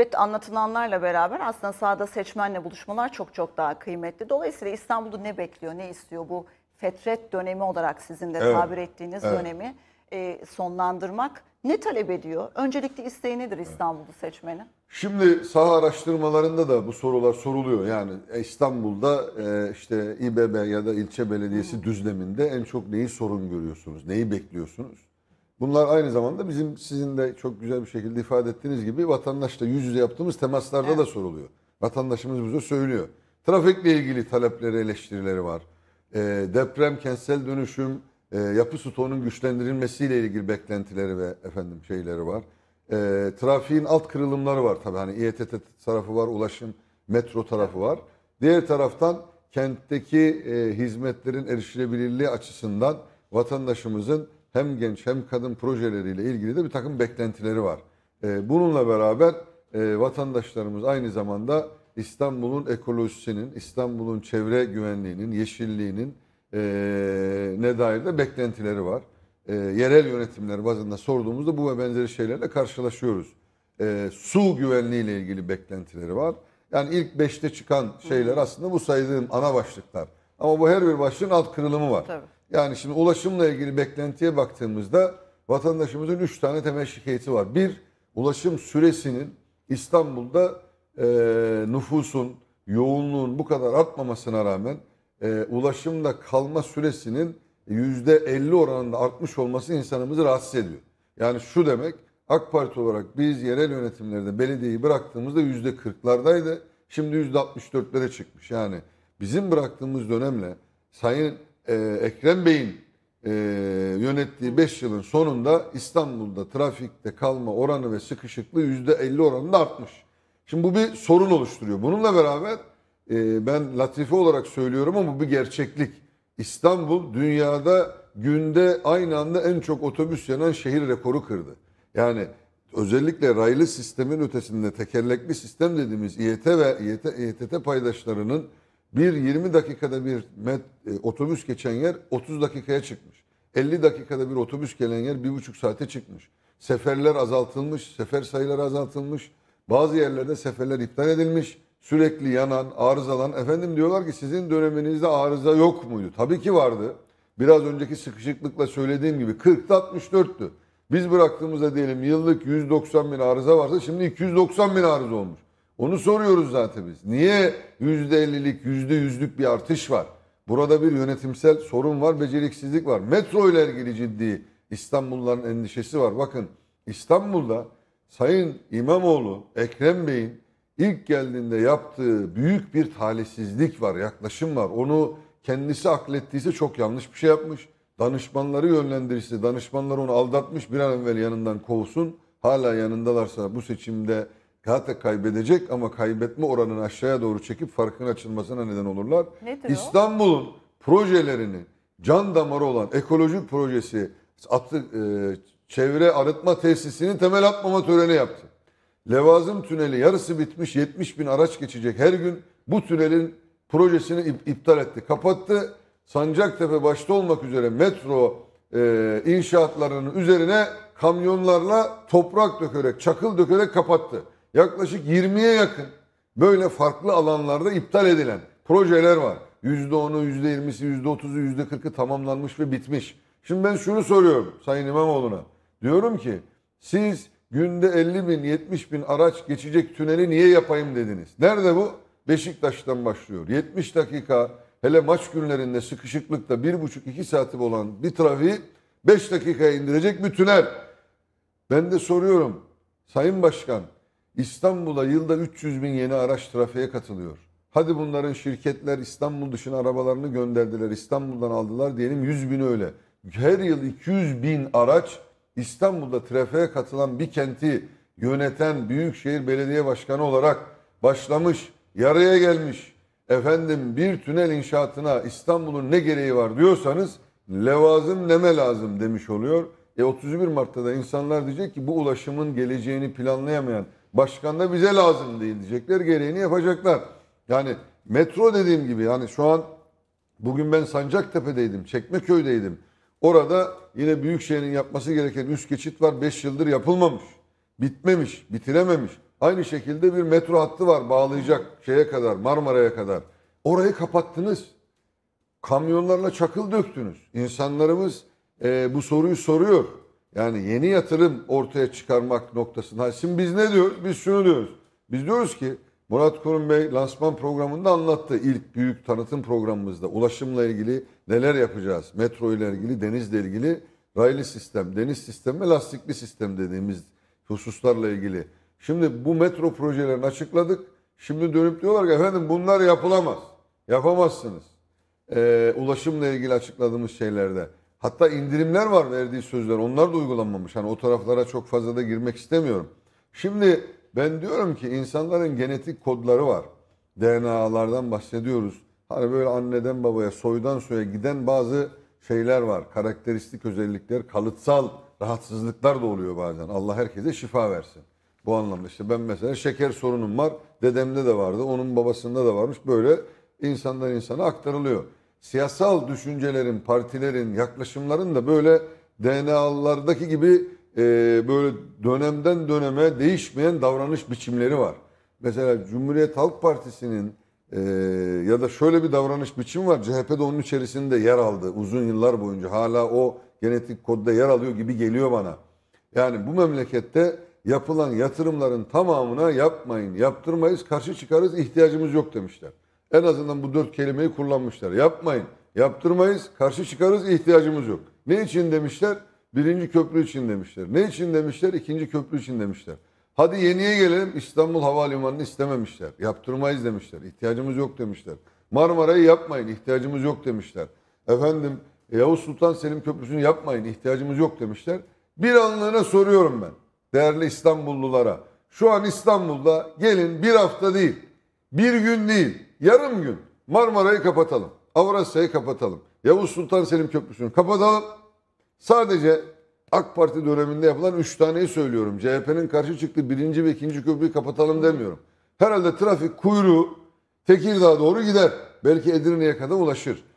müsbet anlatılanlarla beraber aslında sahada seçmenle buluşmalar çok çok daha kıymetli. Dolayısıyla İstanbul'da ne bekliyor, ne istiyor bu fetret dönemi olarak sizin de evet. tabir ettiğiniz evet. dönemi e, sonlandırmak ne talep ediyor? Öncelikli isteği nedir İstanbul'u evet. seçmenin? Şimdi saha araştırmalarında da bu sorular soruluyor. Yani İstanbul'da e, işte İBB ya da ilçe belediyesi Hı. düzleminde en çok neyi sorun görüyorsunuz? Neyi bekliyorsunuz? Bunlar aynı zamanda bizim sizin de çok güzel bir şekilde ifade ettiğiniz gibi vatandaşla yüz yüze yaptığımız temaslarda evet. da soruluyor. Vatandaşımız bize söylüyor. Trafikle ilgili talepleri, eleştirileri var. E, deprem, kentsel dönüşüm, e, yapı stoğunun güçlendirilmesiyle ilgili beklentileri ve efendim şeyleri var. E, trafiğin alt kırılımları var tabii. Hani İETT tarafı var, ulaşım, metro tarafı var. Diğer taraftan kentteki e, hizmetlerin erişilebilirliği açısından vatandaşımızın hem genç hem kadın projeleriyle ilgili de bir takım beklentileri var. E, bununla beraber e, vatandaşlarımız aynı zamanda İstanbul'un ekolojisinin, İstanbul'un çevre güvenliğinin, yeşilliğinin e, ne dair de beklentileri var. Yerel yönetimler bazında sorduğumuzda bu ve benzeri şeylerle karşılaşıyoruz. Su güvenliğiyle ilgili beklentileri var. Yani ilk beşte çıkan şeyler aslında bu saydığım ana başlıklar. Ama bu her bir başlığın alt kırılımı var. Tabii. Yani şimdi ulaşımla ilgili beklentiye baktığımızda vatandaşımızın üç tane temel şikayeti var. Bir, ulaşım süresinin İstanbul'da e, nüfusun, yoğunluğun bu kadar artmamasına rağmen e, ulaşımda kalma süresinin yüzde %50 oranında artmış olması insanımızı rahatsız ediyor. Yani şu demek AK Parti olarak biz yerel yönetimlerde belediyeyi bıraktığımızda yüzde %40'lardaydı. Şimdi yüzde %64'lere çıkmış. Yani bizim bıraktığımız dönemle Sayın e, Ekrem Bey'in e, yönettiği 5 yılın sonunda İstanbul'da trafikte kalma oranı ve sıkışıklığı %50 oranında artmış. Şimdi bu bir sorun oluşturuyor. Bununla beraber e, ben latife olarak söylüyorum ama bu bir gerçeklik. İstanbul dünyada günde aynı anda en çok otobüs yanan şehir rekoru kırdı. Yani özellikle raylı sistemin ötesinde tekerlekli sistem dediğimiz İET ve İET, İETT paydaşlarının bir 20 dakikada bir met, e, otobüs geçen yer 30 dakikaya çıkmış. 50 dakikada bir otobüs gelen yer bir buçuk saate çıkmış. Seferler azaltılmış, sefer sayıları azaltılmış. Bazı yerlerde seferler iptal edilmiş. Sürekli yanan, arızalan. Efendim diyorlar ki sizin döneminizde arıza yok muydu? Tabii ki vardı. Biraz önceki sıkışıklıkla söylediğim gibi 40'ta 64'tü. Biz bıraktığımızda diyelim yıllık 190 bin arıza varsa şimdi 290 bin arıza olmuş. Onu soruyoruz zaten biz. Niye yüzde yüzde %100'lük bir artış var? Burada bir yönetimsel sorun var, beceriksizlik var. Metro ile ilgili ciddi İstanbulluların endişesi var. Bakın İstanbul'da Sayın İmamoğlu, Ekrem Bey'in ilk geldiğinde yaptığı büyük bir talihsizlik var, yaklaşım var. Onu kendisi aklettiyse çok yanlış bir şey yapmış. Danışmanları yönlendirirse, danışmanlar onu aldatmış bir an evvel yanından kovsun. Hala yanındalarsa bu seçimde Galatasaray kaybedecek ama kaybetme oranını aşağıya doğru çekip farkın açılmasına neden olurlar. İstanbul'un projelerini can damarı olan ekolojik projesi atı, e, çevre arıtma tesisinin temel atmama töreni yaptı. Levazım tüneli yarısı bitmiş 70 bin araç geçecek her gün bu tünelin projesini ip, iptal etti. Kapattı Sancaktepe başta olmak üzere metro e, inşaatlarının üzerine kamyonlarla toprak dökerek, çakıl dökerek kapattı yaklaşık 20'ye yakın böyle farklı alanlarda iptal edilen projeler var. %10'u, %20'si, %30'u, %40'ı tamamlanmış ve bitmiş. Şimdi ben şunu soruyorum Sayın İmamoğlu'na. Diyorum ki siz günde 50 bin, 70 bin araç geçecek tüneli niye yapayım dediniz? Nerede bu? Beşiktaş'tan başlıyor. 70 dakika hele maç günlerinde sıkışıklıkta 1,5-2 saati olan bir trafiği 5 dakikaya indirecek bir tünel. Ben de soruyorum Sayın Başkan İstanbul'a yılda 300 bin yeni araç trafiğe katılıyor. Hadi bunların şirketler İstanbul dışına arabalarını gönderdiler, İstanbul'dan aldılar diyelim 100 bin öyle. Her yıl 200 bin araç İstanbul'da trafiğe katılan bir kenti yöneten Büyükşehir Belediye Başkanı olarak başlamış, yarıya gelmiş. Efendim bir tünel inşaatına İstanbul'un ne gereği var diyorsanız levazım neme lazım demiş oluyor. E 31 Mart'ta da insanlar diyecek ki bu ulaşımın geleceğini planlayamayan Başkan da bize lazım değil diyecekler. Gereğini yapacaklar. Yani metro dediğim gibi yani şu an bugün ben Sancaktepe'deydim. Çekmeköy'deydim. Orada yine Büyükşehir'in yapması gereken üst geçit var. 5 yıldır yapılmamış. Bitmemiş, bitirememiş. Aynı şekilde bir metro hattı var bağlayacak şeye kadar, Marmara'ya kadar. Orayı kapattınız. Kamyonlarla çakıl döktünüz. İnsanlarımız e, bu soruyu soruyor. Yani yeni yatırım ortaya çıkarmak noktasında. Şimdi biz ne diyoruz? Biz şunu diyoruz. Biz diyoruz ki Murat Kurum Bey lansman programında anlattı. ilk büyük tanıtım programımızda ulaşımla ilgili neler yapacağız? Metro ile ilgili, denizle ilgili, raylı sistem, deniz sistemi, lastikli sistem dediğimiz hususlarla ilgili. Şimdi bu metro projelerini açıkladık. Şimdi dönüp diyorlar ki efendim bunlar yapılamaz. Yapamazsınız. Ee, ulaşımla ilgili açıkladığımız şeylerde. Hatta indirimler var verdiği sözler. Onlar da uygulanmamış. Hani o taraflara çok fazla da girmek istemiyorum. Şimdi ben diyorum ki insanların genetik kodları var. DNA'lardan bahsediyoruz. Hani böyle anneden babaya, soydan soya giden bazı şeyler var. Karakteristik özellikler, kalıtsal rahatsızlıklar da oluyor bazen. Allah herkese şifa versin. Bu anlamda işte ben mesela şeker sorunum var. Dedemde de vardı, onun babasında da varmış. Böyle insandan insana aktarılıyor siyasal düşüncelerin, partilerin, yaklaşımların da böyle DNA'lardaki gibi e, böyle dönemden döneme değişmeyen davranış biçimleri var. Mesela Cumhuriyet Halk Partisi'nin e, ya da şöyle bir davranış biçimi var. CHP de onun içerisinde yer aldı uzun yıllar boyunca. Hala o genetik kodda yer alıyor gibi geliyor bana. Yani bu memlekette yapılan yatırımların tamamına yapmayın, yaptırmayız, karşı çıkarız, ihtiyacımız yok demişler en azından bu dört kelimeyi kullanmışlar. Yapmayın, yaptırmayız, karşı çıkarız, ihtiyacımız yok. Ne için demişler? Birinci köprü için demişler. Ne için demişler? İkinci köprü için demişler. Hadi yeniye gelelim. İstanbul Havalimanı'nı istememişler. Yaptırmayız demişler. İhtiyacımız yok demişler. Marmara'yı yapmayın. ihtiyacımız yok demişler. Efendim e, Yavuz Sultan Selim Köprüsü'nü yapmayın. ihtiyacımız yok demişler. Bir anlığına soruyorum ben. Değerli İstanbullulara. Şu an İstanbul'da gelin bir hafta değil, bir gün değil, Yarım gün Marmara'yı kapatalım. Avrasya'yı kapatalım. Yavuz Sultan Selim Köprüsü'nü kapatalım. Sadece AK Parti döneminde yapılan 3 taneyi söylüyorum. CHP'nin karşı çıktığı birinci ve ikinci köprüyü kapatalım demiyorum. Herhalde trafik kuyruğu Tekirdağ'a doğru gider. Belki Edirne'ye kadar ulaşır.